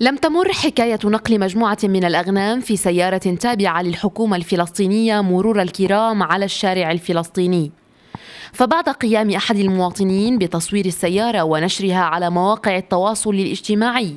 لم تمر حكاية نقل مجموعة من الأغنام في سيارة تابعة للحكومة الفلسطينية مرور الكرام على الشارع الفلسطيني فبعد قيام أحد المواطنين بتصوير السيارة ونشرها على مواقع التواصل الاجتماعي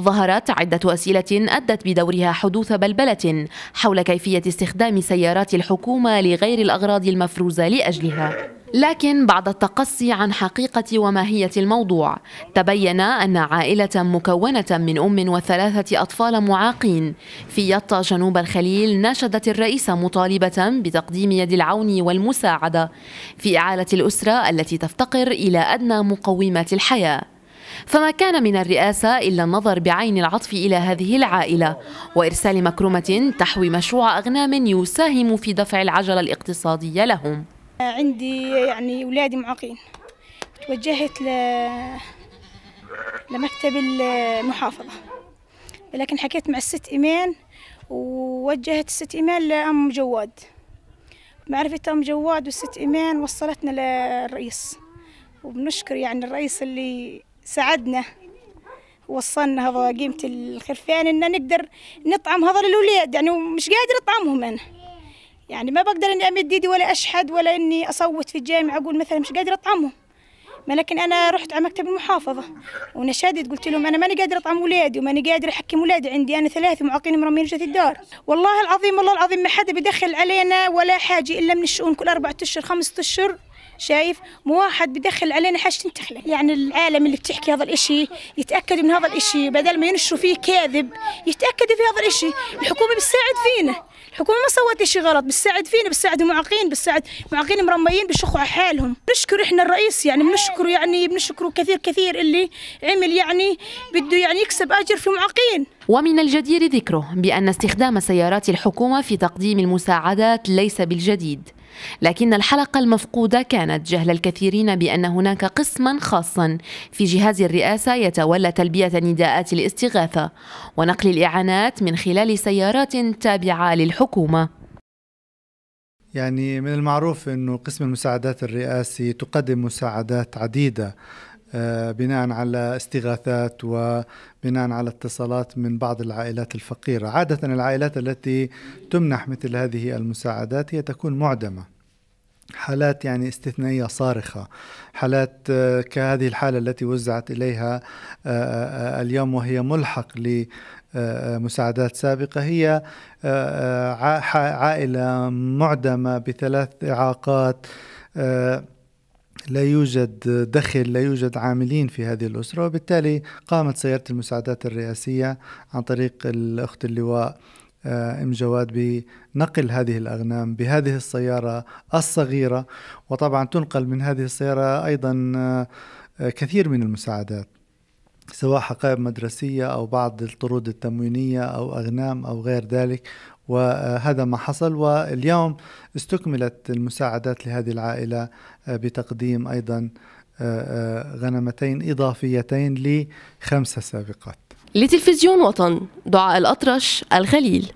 ظهرت عدة أسئلة أدت بدورها حدوث بلبلة حول كيفية استخدام سيارات الحكومة لغير الأغراض المفروزة لأجلها لكن بعد التقصي عن حقيقة وماهية الموضوع تبين أن عائلة مكونة من أم وثلاثة أطفال معاقين في يطا جنوب الخليل ناشدت الرئيس مطالبة بتقديم يد العون والمساعدة في إعالة الأسرة التي تفتقر إلى أدنى مقومات الحياة فما كان من الرئاسة إلا النظر بعين العطف إلى هذه العائلة وإرسال مكرمة تحوي مشروع أغنام يساهم في دفع العجلة الاقتصادية لهم عندي يعني أولادي معاقين توجهت ل... لمكتب المحافظة لكن حكيت مع الست إيمان ووجهت الست إيمان لأم جواد معرفة أم جواد والست إيمان وصلتنا للرئيس وبنشكر يعني الرئيس اللي ساعدنا وصلنا هذا قيمة الخرفان إن نقدر نطعم هذا الأولاد يعني مش قادر أطعمهم أنا يعني ما بقدر اني امد ايدي ولا اشحد ولا اني اصوت في الجامعه اقول مثلا مش قادره اطعمهم ما لكن انا رحت على مكتب المحافظه ونشدت قلت لهم انا ماني قادره اطعم اولادي وماني قادره احكم اولادي عندي انا ثلاثه معاقين مرمين في الدار والله العظيم والله العظيم ما حدا بيدخل علينا ولا حاجه الا من الشؤون كل اربعة اشهر خمسة اشهر شايف مو واحد بدخل علينا حاجة تنتخله يعني العالم اللي بتحكي هذا الإشي يتأكدوا من هذا الإشي بدل ما ينشروا فيه كاذب يتأكدوا في هذا الإشي الحكومة بتساعد فينا الحكومه ما سوت شيء غلط بتساعد فينا بتساعد المعاقين بتساعد معاقين مرميين بشخوا على حالهم بنشكر احنا الرئيس يعني بنشكره يعني بنشكره كثير كثير اللي عمل يعني بده يعني يكسب اجر في المعاقين ومن الجدير ذكره بان استخدام سيارات الحكومه في تقديم المساعدات ليس بالجديد لكن الحلقة المفقودة كانت جهل الكثيرين بأن هناك قسما خاصا في جهاز الرئاسة يتولى تلبية نداءات الاستغاثة ونقل الإعانات من خلال سيارات تابعة للحكومة يعني من المعروف أنه قسم المساعدات الرئاسي تقدم مساعدات عديدة آه، بناء على استغاثات وبناء على اتصالات من بعض العائلات الفقيرة عادة العائلات التي تمنح مثل هذه المساعدات هي تكون معدمة حالات يعني استثنائية صارخة حالات آه، كهذه الحالة التي وزعت إليها آه، اليوم وهي ملحق مساعدات سابقة هي عائلة معدمة بثلاث إعاقات لا يوجد دخل لا يوجد عاملين في هذه الأسرة وبالتالي قامت سيارة المساعدات الرئاسية عن طريق الأخت اللواء آه، ام جواد بنقل هذه الاغنام بهذه السياره الصغيره وطبعا تنقل من هذه السياره ايضا آه، كثير من المساعدات سواء حقائب مدرسيه او بعض الطرود التموينيه او اغنام او غير ذلك وهذا ما حصل واليوم استكملت المساعدات لهذه العائلة آه، بتقديم أيضا آه، آه، غنمتين إضافيتين لخمسة سابقات لتلفزيون وطن دعاء الأطرش الخليل